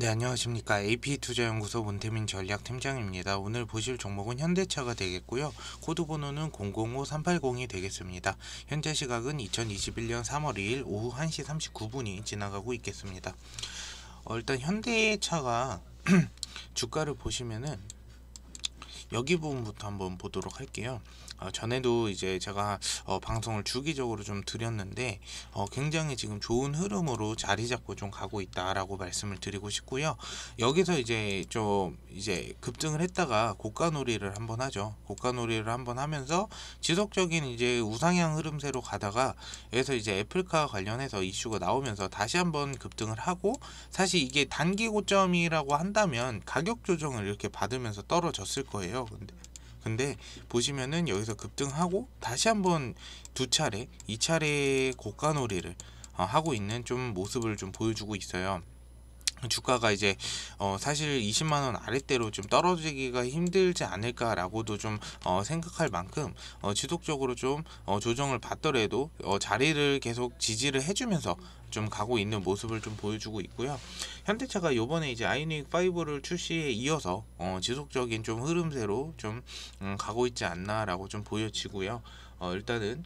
네 안녕하십니까 AP투자연구소 문태민 전략팀장입니다. 오늘 보실 종목은 현대차가 되겠고요. 코드번호는 005380이 되겠습니다. 현재 시각은 2021년 3월 2일 오후 1시 39분이 지나가고 있겠습니다. 어, 일단 현대차가 주가를 보시면은 여기 부분부터 한번 보도록 할게요. 어, 전에도 이제 제가 어, 방송을 주기적으로 좀 드렸는데 어, 굉장히 지금 좋은 흐름으로 자리 잡고 좀 가고 있다라고 말씀을 드리고 싶고요. 여기서 이제 좀 이제 급등을 했다가 고가놀이를 한번 하죠. 고가놀이를 한번 하면서 지속적인 이제 우상향 흐름세로 가다가 여기서 이제 애플카 관련해서 이슈가 나오면서 다시 한번 급등을 하고 사실 이게 단기 고점이라고 한다면 가격 조정을 이렇게 받으면서 떨어졌을 거예요. 있어요. 근데 근데 보시면은 여기서 급등하고 다시 한번 두 차례, 이 차례 고가 놀이를 어, 하고 있는 좀 모습을 좀 보여주고 있어요. 주가가 이제 어 사실 20만 원 아래대로 좀 떨어지기가 힘들지 않을까라고도 좀어 생각할 만큼 어 지속적으로 좀어 조정을 받더라도 어 자리를 계속 지지를 해주면서 좀 가고 있는 모습을 좀 보여주고 있고요. 현대차가 요번에 이제 아이닉 5를 출시에 이어서 어 지속적인 좀 흐름세로 좀음 가고 있지 않나라고 좀 보여지고요. 어 일단은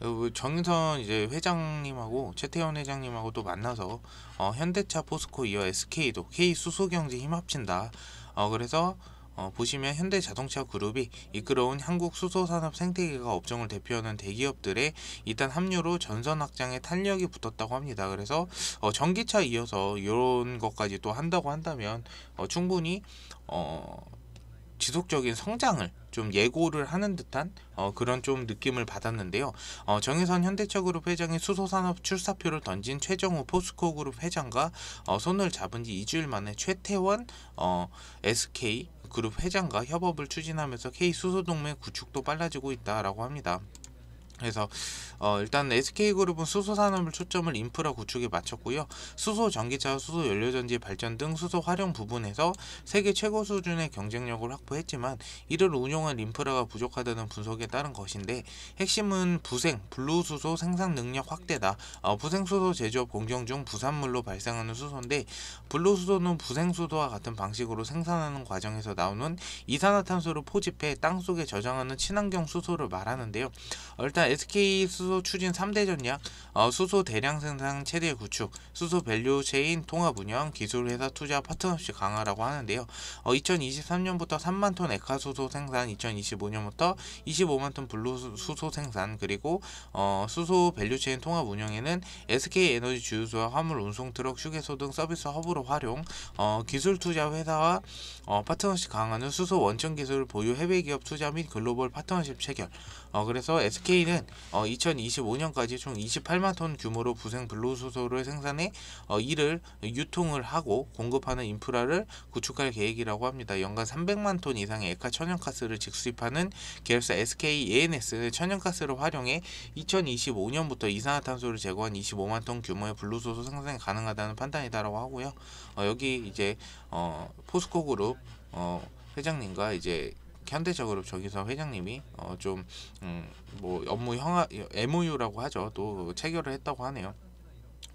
어, 그 정인선 이제 회장님하고 최태원 회장님하고 또 만나서 어, 현대차 포스코 이어 SK도 K 수소경제 힘합친다. 어, 그래서 어, 보시면 현대자동차 그룹이 이끌어온 한국 수소산업 생태계가 업종을 대표하는 대기업들의 이단 합류로 전선 확장에 탄력이 붙었다고 합니다. 그래서 어, 전기차 이어서 이런 것까지 또 한다고 한다면 어, 충분히 어, 지속적인 성장을 좀 예고를 하는 듯한 어, 그런 좀 느낌을 받았는데요. 어, 정혜선 현대차그룹 회장이 수소산업 출사표를 던진 최정우 포스코그룹 회장과 어, 손을 잡은 지 2주일 만에 최태원 어, SK 그룹 회장과 협업을 추진하면서 K 수소동맹 구축도 빨라지고 있다라고 합니다. 그래서 어 일단 SK그룹은 수소산업을 초점을 인프라 구축에 맞췄고요. 수소 전기차, 수소 연료전지 발전 등 수소 활용 부분에서 세계 최고 수준의 경쟁력을 확보했지만 이를 운용한 인프라가 부족하다는 분석에 따른 것인데 핵심은 부생, 블루수소 생산 능력 확대다. 어 부생수소 제조업 공정 중 부산물로 발생하는 수소인데 블루수소는 부생수소와 같은 방식으로 생산하는 과정에서 나오는 이산화탄소를 포집해 땅속에 저장하는 친환경 수소를 말하는데요. 어, 일단 일단 SK 수소 추진 3대전략, 어, 수소 대량 생산 체제 구축, 수소 밸류 체인 통합 운영, 기술회사 투자 파트너십 강화라고 하는데요. 어, 2023년부터 3만 톤 에카 수소 생산, 2025년부터 25만 톤 블루 수소 생산, 그리고 어, 수소 밸류 체인 통합 운영에는 SK 에너지 주유소와 화물 운송 트럭 휴게소 등 서비스 허브로 활용, 어, 기술 투자 회사와 어, 파트너십 강화는 수소 원천 기술 보유 해외 기업 투자 및 글로벌 파트너십 체결. 어, 그래서 SK는 시설은 2025년까지 어, 총 28만 톤 규모로 부생 블루소소를 생산해 어, 이를 유통을 하고 공급하는 인프라를 구축할 계획이라고 합니다. 연간 300만 톤 이상의 액화 천연가스를 직수입하는 계열사 s k e s 는 천연가스를 활용해 2025년부터 이산화탄소를 제거한 25만 톤 규모의 블루소소 생산이 가능하다는 판단이다라고 하고요. 어, 여기 이제 어, 포스코 그룹 어, 회장님과 이제 현대적으로 저기서 회장님이 어, 좀뭐 음, 뭐, 업무 형하 MOU라고 하죠. 또 체결을 했다고 하네요.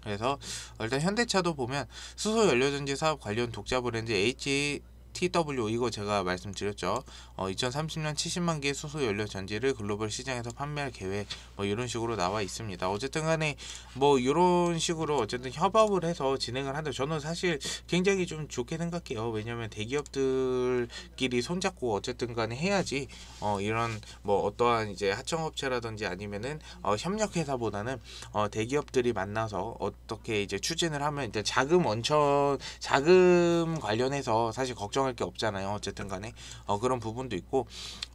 그래서 일단 현대차도 보면 수소 연료전지 사업 관련 독자 브랜드 H TW 이거 제가 말씀드렸죠. 어, 2030년 70만 개의 수소 연료 전지를 글로벌 시장에서 판매할 계획 뭐 이런 식으로 나와 있습니다. 어쨌든 간에 뭐 이런 식으로 어쨌든 협업을 해서 진행을 한다. 저는 사실 굉장히 좀 좋게 생각해요. 왜냐면 대기업들끼리 손잡고 어쨌든 간에 해야지 어, 이런 뭐 어떠한 이제 하청업체라든지 아니면은 어, 협력회사보다는 어, 대기업들이 만나서 어떻게 이제 추진을 하면 일단 자금 원천 자금 관련해서 사실 걱정을 설명할 게 없잖아요. 어쨌든 간에 어, 그런 부분도 있고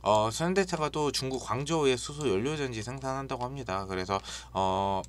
어, 현대차가또 중국 광저우에 수소 연료전지 생산한다고 합니다. 그래서 어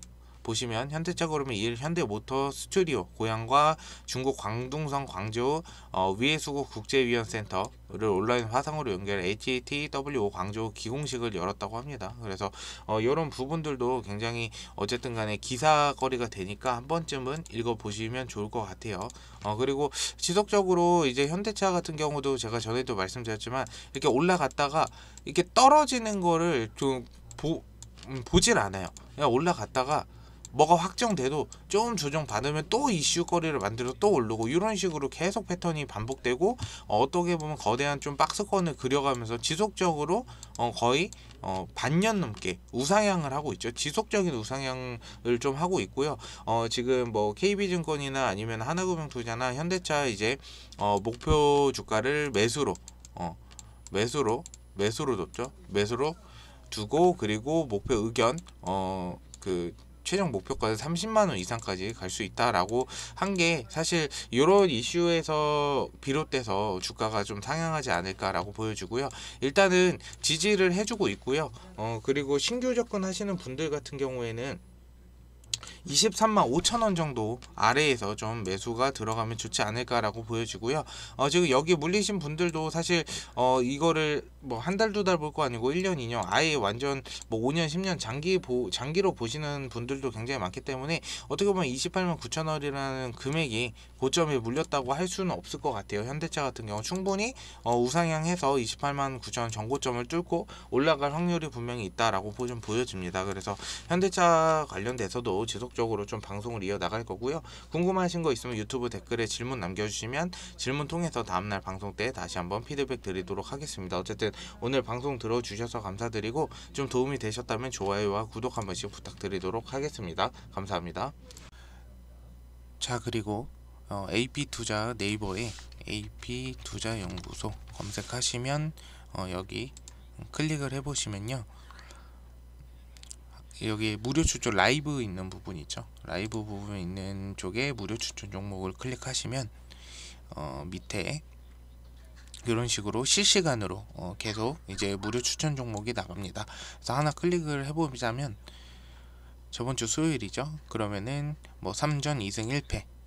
보시면 현대차그룹은 일 현대모터 스튜디오 고향과 중국 광둥성 광주 어, 위해수국 국제위원센터를 온라인 화상으로 연결 HATW 광주 기공식을 열었다고 합니다. 그래서 어, 이런 부분들도 굉장히 어쨌든 간에 기사거리가 되니까 한 번쯤은 읽어보시면 좋을 것 같아요. 어, 그리고 지속적으로 이제 현대차 같은 경우도 제가 전에도 말씀드렸지만 이렇게 올라갔다가 이렇게 떨어지는 거를 좀 보, 음, 보질 않아요. 그냥 올라갔다가 뭐가 확정돼도 좀 조정받으면 또 이슈거리를 만들어 또 오르고 이런 식으로 계속 패턴이 반복되고 어, 떻게 보면 거대한 좀 박스권을 그려가면서 지속적으로 어, 거의 어, 반년 넘게 우상향을 하고 있죠. 지속적인 우상향을 좀 하고 있고요. 어, 지금 뭐 KB증권이나 아니면 하나금융 투자나 현대차 이제 어, 목표 주가를 매수로 어, 매수로 매수로 뒀죠. 매수로 두고 그리고 목표 의견 어그 최종 목표가에 30만 원 이상까지 갈 수 있다라고 한 게 사실 이런 이슈에서 비롯돼서 주가가 좀 상향하지 않을까라고 보여주고요. 일단은 지지를 해주고 있고요. 어, 그리고 신규 접근하시는 분들 같은 경우에는 23만 5천원 정도 아래에서 좀 매수가 들어가면 좋지 않을까라고 보여지고요. 어, 지금 여기 물리신 분들도 사실 어, 이거를 뭐 한 달 두 달 볼 거 아니고 1년 2년 아예 완전 뭐 5년 10년 장기 보, 장기로 보시는 분들도 굉장히 많기 때문에 어떻게 보면 28만 9천 원이라는 금액이 고점에 물렸다고 할 수는 없을 것 같아요. 현대차 같은 경우 충분히 어, 우상향해서 28만 9천 원 정고점을 뚫고 올라갈 확률이 분명히 있다라고 좀 보여집니다. 그래서 현대차 관련돼서도 지속 적극적으로 좀 방송을 이어나갈 거고요. 궁금하신 거 있으면 유튜브 댓글에 질문 남겨주시면 질문 통해서 다음날 방송 때 다시 한번 피드백 드리도록 하겠습니다. 어쨌든 오늘 방송 들어주셔서 감사드리고 좀 도움이 되셨다면 좋아요와 구독 한 번씩 부탁드리도록 하겠습니다. 감사합니다. 자 그리고 어, AP투자 네이버에 AP투자연구소 검색하시면 어, 여기 클릭을 해보시면요. 여기 무료 추천 라이브 있는 부분 있죠 라이브 부분 있는 쪽에 무료 추천 종목을 클릭하시면 어, 밑에 이런 식으로 실시간으로 어, 계속 이제 무료 추천 종목이 나갑니다 그래서 하나 클릭을 해보자면 저번 주 수요일이죠 그러면은 뭐 3전 2승 1패